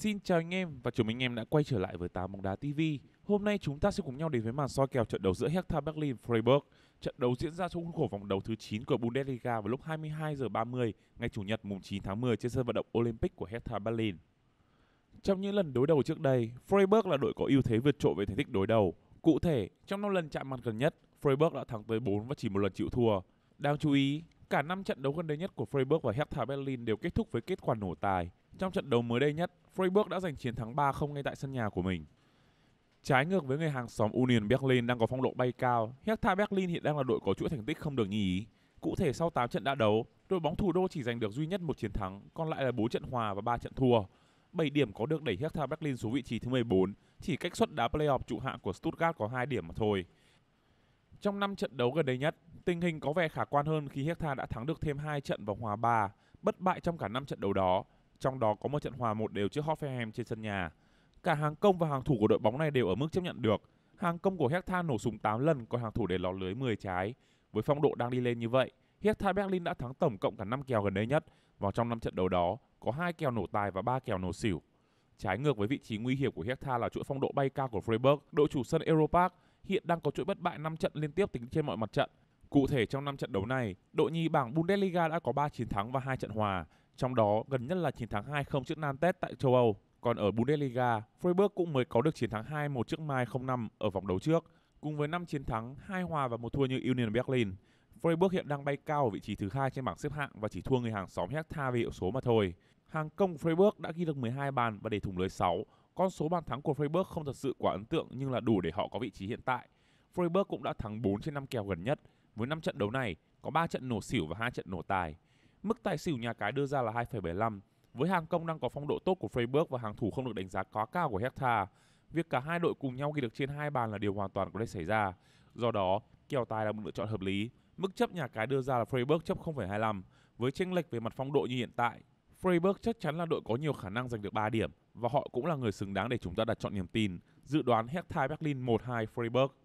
Xin chào anh em và chúng anh em đã quay trở lại với tám bóng đá TV. Hôm nay chúng ta sẽ cùng nhau đến với màn soi kèo trận đấu giữa Hertha Berlin Freiburg. Trận đấu diễn ra trong khuôn khổ vòng đấu thứ 9 của Bundesliga vào lúc 22 giờ 30 ngày chủ nhật mùng 9 tháng 10 trên sân vận động Olympic của Hertha Berlin. Trong những lần đối đầu trước đây, Freiburg là đội có ưu thế vượt trội về thành tích đối đầu. Cụ thể, trong 5 lần chạm mặt gần nhất, Freiburg đã thắng tới 4 và chỉ một lần chịu thua. Đáng chú ý, cả 5 trận đấu gần đây nhất của Freiburg và Hertha Berlin đều kết thúc với kết quả nổ tài. Trong trận đấu mới đây nhất, Freiburg đã giành chiến thắng 3-0 ngay tại sân nhà của mình. Trái ngược với người hàng xóm Union Berlin đang có phong độ bay cao, Hertha Berlin hiện đang là đội có chuỗi thành tích không được như ý. Cụ thể sau 8 trận đã đấu, đội bóng thủ đô chỉ giành được duy nhất một chiến thắng, còn lại là 4 trận hòa và 3 trận thua. 7 điểm có được đẩy Hertha Berlin xuống vị trí thứ 14, chỉ cách suất đá playoff trụ hạng của Stuttgart có 2 điểm mà thôi. Trong 5 trận đấu gần đây nhất, tình hình có vẻ khả quan hơn khi Hertha đã thắng được thêm 2 trận và hòa 3, bất bại trong cả 5 trận đấu đó trong đó có một trận hòa một đều trước Hoffenheim trên sân nhà. Cả hàng công và hàng thủ của đội bóng này đều ở mức chấp nhận được. Hàng công của Hertha nổ súng 8 lần, còn hàng thủ để lọt lưới 10 trái. Với phong độ đang đi lên như vậy, Hertha Berlin đã thắng tổng cộng cả 5 kèo gần đây nhất và trong 5 trận đấu đó có 2 kèo nổ tài và 3 kèo nổ xỉu. Trái ngược với vị trí nguy hiểm của Hertha là chuỗi phong độ bay cao của Freiburg, đội chủ sân Europark hiện đang có chuỗi bất bại 5 trận liên tiếp tính trên mọi mặt trận. Cụ thể trong 5 trận đấu này, đội nhì bảng Bundesliga đã có 3 chiến thắng và 2 trận hòa, trong đó, gần nhất là chiến thắng 2-0 trước Nantes tại châu Âu. Còn ở Bundesliga, Freiburg cũng mới có được chiến thắng 2-1 trước Mai 05 ở vòng đấu trước. Cùng với 5 chiến thắng, 2 hòa và một thua như Union Berlin, Freiburg hiện đang bay cao ở vị trí thứ hai trên bảng xếp hạng và chỉ thua người hàng xóm Hertha về hiệu số mà thôi. Hàng công Freiburg đã ghi được 12 bàn và để thủng lưới 6. Con số bàn thắng của Freiburg không thật sự quá ấn tượng nhưng là đủ để họ có vị trí hiện tại. Freiburg cũng đã thắng 4 trên 5 kèo gần nhất. Với 5 trận đấu này, có 3 trận nổ xỉu và 2 trận nổ tài. Mức tài xỉu nhà cái đưa ra là 2,75. Với hàng công đang có phong độ tốt của Freiburg và hàng thủ không được đánh giá quá cao của Hertha, việc cả hai đội cùng nhau ghi được trên hai bàn là điều hoàn toàn có thể xảy ra. Do đó, kèo tài là một lựa chọn hợp lý. Mức chấp nhà cái đưa ra là Freiburg chấp 0,25. Với chênh lệch về mặt phong độ như hiện tại, Freiburg chắc chắn là đội có nhiều khả năng giành được 3 điểm và họ cũng là người xứng đáng để chúng ta đặt chọn niềm tin. Dự đoán Hertha Berlin 1-2 Freiburg.